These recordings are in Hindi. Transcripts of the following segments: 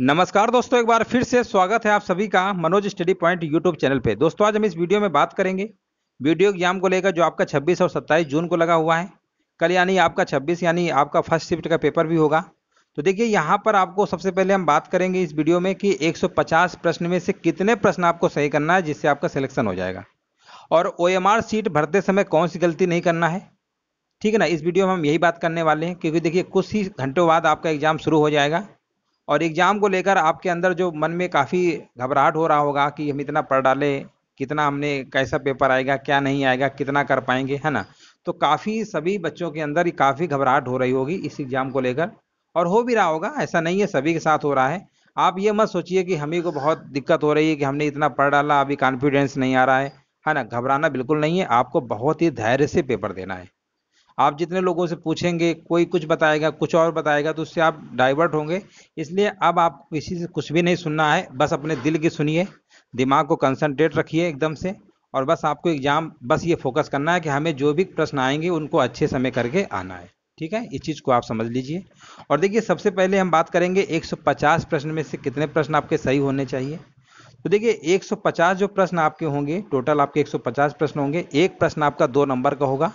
नमस्कार दोस्तों एक बार फिर से स्वागत है आप सभी का Manoj study point YouTube channel पे दोस्तों आज हम इस वीडियो में बात करेंगे वीडियो एग्जाम को लेकर जो आपका 26 और 27 जून को लगा हुआ है कल यानी आपका 26 यानी आपका फर्स्ट शिफ्ट का पेपर भी होगा तो देखिए यहाँ पर आपको सबसे पहले हम बात करेंगे इस वीडियो में कि एक प्रश्न में से कितने प्रश्न आपको सही करना है जिससे आपका सिलेक्शन हो जाएगा और ओ सीट भरते समय कौन सी गलती नहीं करना है ठीक है ना इस वीडियो में हम यही बात करने वाले हैं क्योंकि देखिए कुछ ही घंटों बाद आपका एग्जाम शुरू हो जाएगा और एग्ज़ाम को लेकर आपके अंदर जो मन में काफ़ी घबराहट हो रहा होगा कि हम इतना पढ़ डाले कितना हमने कैसा पेपर आएगा क्या नहीं आएगा कितना कर पाएंगे है ना तो काफ़ी सभी बच्चों के अंदर काफ़ी घबराहट हो रही होगी इस एग्ज़ाम को लेकर और हो भी रहा होगा ऐसा नहीं है सभी के साथ हो रहा है आप ये मत सोचिए कि हमें को बहुत दिक्कत हो रही है कि हमने इतना पढ़ डाला अभी कॉन्फिडेंस नहीं आ रहा है है ना घबराना बिल्कुल नहीं है आपको बहुत ही धैर्य से पेपर देना है आप जितने लोगों से पूछेंगे कोई कुछ बताएगा कुछ और बताएगा तो उससे आप डाइवर्ट होंगे इसलिए अब आप किसी से कुछ भी नहीं सुनना है बस अपने दिल की सुनिए दिमाग को कंसंट्रेट रखिए एकदम से और बस आपको एग्जाम बस ये फोकस करना है कि हमें जो भी प्रश्न आएंगे उनको अच्छे समय करके आना है ठीक है इस चीज़ को आप समझ लीजिए और देखिए सबसे पहले हम बात करेंगे 150 प्रश्न में से कितने प्रश्न आपके सही होने चाहिए तो देखिए 150 जो प्रश्न आपके होंगे टोटल आपके 150 प्रश्न होंगे एक प्रश्न आपका दो नंबर का होगा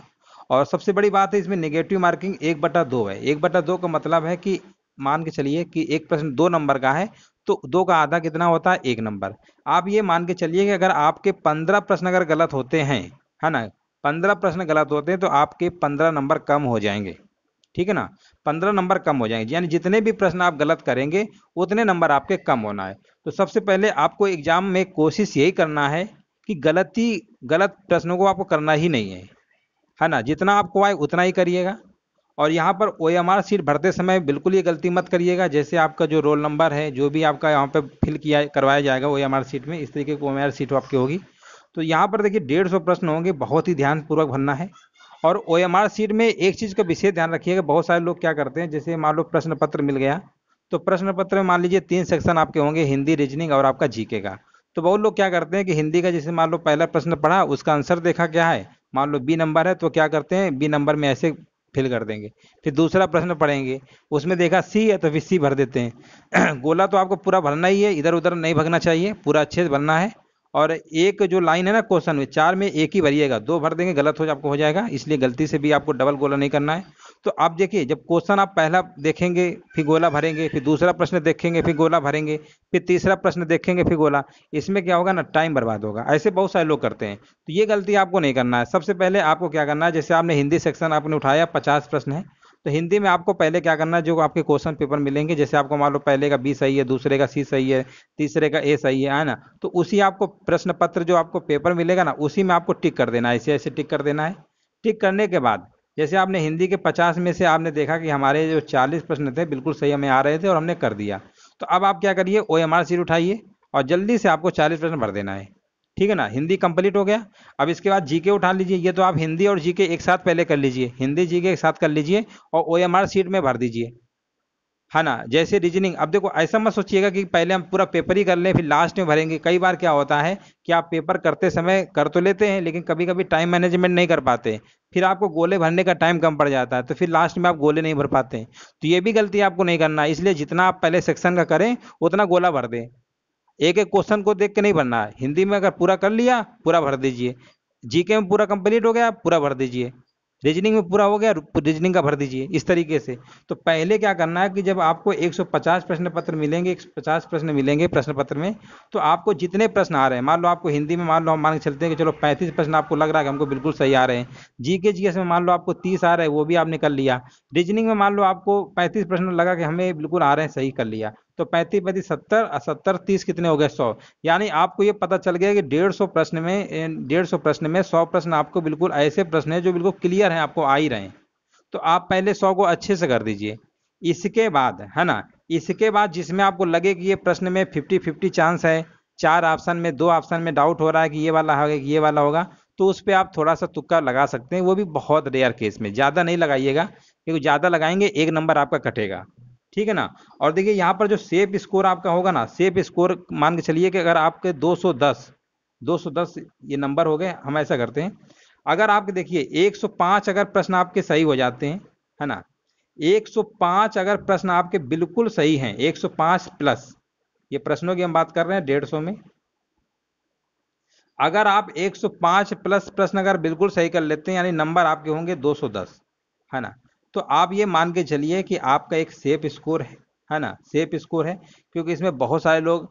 और सबसे बड़ी बात है इसमें नेगेटिव मार्किंग एक बटा दो है एक बटा दो का मतलब है कि मान के चलिए कि एक प्रश्न दो नंबर का है तो दो का आधा कितना होता है एक नंबर आप ये मान के चलिए कि अगर आपके पंद्रह प्रश्न अगर गलत होते हैं है ना पंद्रह प्रश्न गलत होते हैं तो आपके पंद्रह नंबर कम हो जाएंगे ठीक है ना पंद्रह नंबर कम हो जाएंगे यानी जितने भी प्रश्न आप गलत करेंगे उतने नंबर आपके कम होना है तो सबसे पहले आपको एग्जाम में कोशिश यही करना है कि गलती गलत प्रश्नों को आपको करना ही नहीं है है ना जितना आपको आए उतना ही करिएगा और यहाँ पर ओ एम आर सीट भरते समय बिल्कुल ये गलती मत करिएगा जैसे आपका जो रोल नंबर है जो भी आपका यहाँ पे फिल किया करवाया जाएगा ओ एम आर सीट में इस तरीके की ओ एम आर सीट आपकी होगी तो यहाँ पर देखिए डेढ़ सौ प्रश्न होंगे बहुत ही ध्यानपूर्वक भरना है और ओ एम आर सीट में एक चीज़ का विशेष ध्यान रखिएगा बहुत सारे लोग क्या करते हैं जैसे मान लो प्रश्न पत्र मिल गया तो प्रश्न पत्र में मान लीजिए तीन सेक्शन आपके होंगे हिंदी रीजनिंग और आपका जीके का तो बहुत लोग क्या करते हैं कि हिंदी का जैसे मान लो पहला प्रश्न पढ़ा उसका आंसर देखा क्या है मान लो बी नंबर है तो क्या करते हैं बी नंबर में ऐसे फिल कर देंगे फिर दूसरा प्रश्न पढ़ेंगे उसमें देखा सी है तो फिर सी भर देते हैं गोला तो आपको पूरा भरना ही है इधर उधर नहीं भगना चाहिए पूरा अच्छे से भरना है और एक जो लाइन है ना क्वेश्चन में चार में एक ही भरिएगा दो भर देंगे गलत हो आपको हो जाएगा इसलिए गलती से भी आपको डबल गोला नहीं करना है तो आप देखिए जब क्वेश्चन आप पहला देखेंगे फिर गोला भरेंगे फिर दूसरा प्रश्न देखेंगे फिर गोला भरेंगे फिर तीसरा प्रश्न देखेंगे फिर गोला इसमें क्या होगा ना टाइम बर्बाद होगा ऐसे बहुत सारे लोग करते हैं तो ये गलती आपको नहीं करना है सबसे पहले आपको क्या करना है जैसे आपने हिंदी सेक्शन आपने उठाया पचास प्रश्न है तो हिंदी में आपको पहले क्या करना है जो आपके क्वेश्चन पेपर मिलेंगे जैसे आपको मान लो पहले का बी सही है दूसरे का सी सही है तीसरे का ए सही है ना तो उसी आपको प्रश्न पत्र जो आपको पेपर मिलेगा ना उसी में आपको टिक कर देना है ऐसे ऐसे टिक कर देना है टिक करने के बाद जैसे आपने हिंदी के पचास में से आपने देखा कि हमारे जो चालीस प्रश्न थे बिल्कुल सही हमें आ रहे थे और हमने कर दिया तो अब आप क्या करिए ओ एम आर सीट उठाइए और जल्दी से आपको चालीस प्रश्न भर देना है ठीक है ना हिंदी कंप्लीट हो गया अब इसके बाद जीके उठा लीजिए ये तो आप हिंदी और जीके एक साथ पहले कर लीजिए हिंदी जीके एक साथ कर लीजिए और ओ एम आर सीट में भर दीजिए है हाँ ना जैसे रीजनिंग अब देखो ऐसा मत सोचिएगा कि पहले हम पूरा पेपर ही कर लें फिर लास्ट में भरेंगे कई बार क्या होता है कि आप पेपर करते समय कर तो लेते हैं लेकिन कभी कभी टाइम मैनेजमेंट नहीं कर पाते फिर आपको गोले भरने का टाइम कम पड़ जाता है तो फिर लास्ट में आप गोले नहीं भर पाते तो ये भी गलती आपको नहीं करना है इसलिए जितना आप पहले सेक्शन का करें उतना गोला भर दें एक एक क्वेश्चन को देख के नहीं भरना है हिंदी में अगर पूरा कर लिया पूरा भर दीजिए जीके में पूरा कंप्लीट हो गया पूरा भर दीजिए रीजनिंग में पूरा हो गया रीजनिंग का भर दीजिए इस तरीके से तो पहले क्या करना है कि जब आपको 150 प्रश्न पत्र मिलेंगे 150 प्रश्न मिलेंगे प्रश्न पत्र में तो आपको जितने प्रश्न आ रहे हैं मान लो आपको हिंदी में मान लो हम मान के चलते हैं कि चलो 35 प्रश्न आपको लग रहा है कि हमको बिल्कुल सही आ रहे हैं जी के जी एस में मान लो आपको तीस आ रहा है वो भी आपने कर लिया रीजनिंग में मान लो आपको पैंतीस प्रश्न लगा कि हमें बिल्कुल आ रहे हैं सही कर लिया तो पैंतीस पैंतीस सत्तर और सत्तर तीस कितने हो गए सौ यानी आपको ये पता चल गया कि डेढ़ सौ प्रश्न में डेढ़ सौ प्रश्न में सौ प्रश्न आपको बिल्कुल ऐसे प्रश्न है जो बिल्कुल क्लियर हैं आपको आ ही रहे हैं तो आप पहले सौ को अच्छे से कर दीजिए इसके बाद है ना इसके बाद जिसमें आपको लगे कि ये प्रश्न में फिफ्टी फिफ्टी चांस है चार ऑप्शन में दो ऑप्शन में डाउट हो रहा है कि ये वाला होगा कि ये वाला होगा तो उस पर आप थोड़ा सा तुक्का लगा सकते हैं वो भी बहुत रेयर केस में ज़्यादा नहीं लगाइएगा क्योंकि ज़्यादा लगाएंगे एक नंबर आपका कटेगा ठीक है ना और देखिए यहाँ पर जो सेफ स्कोर आपका होगा ना सेफ स्कोर मान के चलिए कि अगर आपके 210 210 ये नंबर हो गए हम ऐसा करते हैं अगर आपके देखिए 105 अगर प्रश्न आपके सही हो जाते हैं है ना 105 अगर प्रश्न आपके बिल्कुल सही हैं 105 प्लस ये प्रश्नों की हम बात कर रहे हैं डेढ़ में अगर आप 105 प्लस प्रश्न अगर बिल्कुल सही कर लेते हैं यानी नंबर आपके होंगे 210 है ना तो आप ये मान के चलिए कि आपका एक सेफ स्कोर है है ना सेफ स्कोर है क्योंकि इसमें बहुत सारे लोग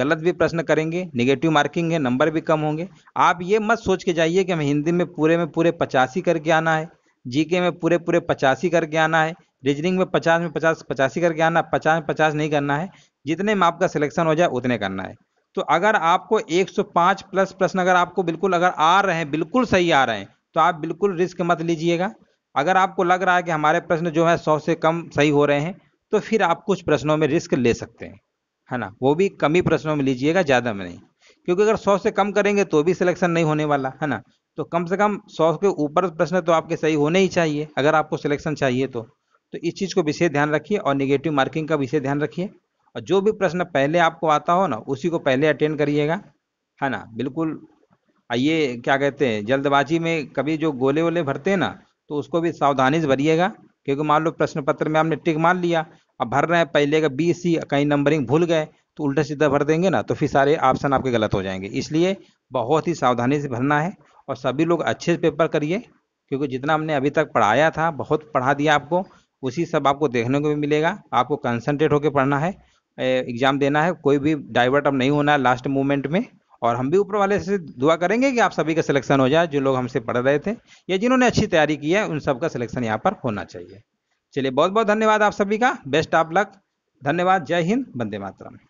गलत भी प्रश्न करेंगे निगेटिव मार्किंग है नंबर भी कम होंगे आप ये मत सोच के जाइए कि हमें हिंदी में पूरे में पूरे पचासी करके आना है जीके में पूरे पूरे पचासी करके आना है रीजनिंग में पचास में पचास पचासी करके आना पचास में पचास नहीं करना है जितने में आपका सिलेक्शन हो जाए उतने करना है तो अगर आपको 105 प्लस प्रश्न अगर आपको बिल्कुल अगर आ रहे हैं बिल्कुल सही आ रहे हैं तो आप बिल्कुल रिस्क मत लीजिएगा अगर आपको लग रहा है कि हमारे प्रश्न जो है सौ से कम सही हो रहे हैं तो फिर आप कुछ प्रश्नों में रिस्क ले सकते हैं है ना वो भी कम ही प्रश्नों में लीजिएगा ज़्यादा में नहीं क्योंकि अगर सौ से कम करेंगे तो भी सिलेक्शन नहीं होने वाला है ना तो कम से कम सौ के ऊपर प्रश्न तो आपके सही होने ही चाहिए अगर आपको सिलेक्शन चाहिए तो तो इस चीज़ को विशेष ध्यान रखिए और निगेटिव मार्किंग का विशेष ध्यान रखिए और जो भी प्रश्न पहले आपको आता हो ना उसी को पहले अटेंड करिएगा है ना बिल्कुल आइए क्या कहते हैं जल्दबाजी में कभी जो गोले वोले भरते हैं ना तो उसको भी सावधानी से भरिएगा क्योंकि मान लो प्रश्न पत्र में आपने टिक मार लिया अब भर रहे हैं पहले का बी सी कहीं नंबरिंग भूल गए तो उल्टा सीधा भर देंगे ना तो फिर सारे ऑप्शन आपके गलत हो जाएंगे इसलिए बहुत ही सावधानी से भरना है और सभी लोग अच्छे से पेपर करिए क्योंकि जितना हमने अभी तक पढ़ाया था बहुत पढ़ा दिया आपको उसी सब आपको देखने को भी मिलेगा आपको कंसनट्रेट होकर पढ़ना है एग्ज़ाम देना है कोई भी डाइवर्ट अब नहीं होना है लास्ट मोमेंट में और हम भी ऊपर वाले से दुआ करेंगे कि आप सभी का सिलेक्शन हो जाए जो लोग हमसे पढ़ रहे थे या जिन्होंने अच्छी तैयारी की है उन सबका सिलेक्शन यहाँ पर होना चाहिए चलिए बहुत बहुत धन्यवाद आप सभी का बेस्ट आप लक धन्यवाद जय हिंद वंदे मातरम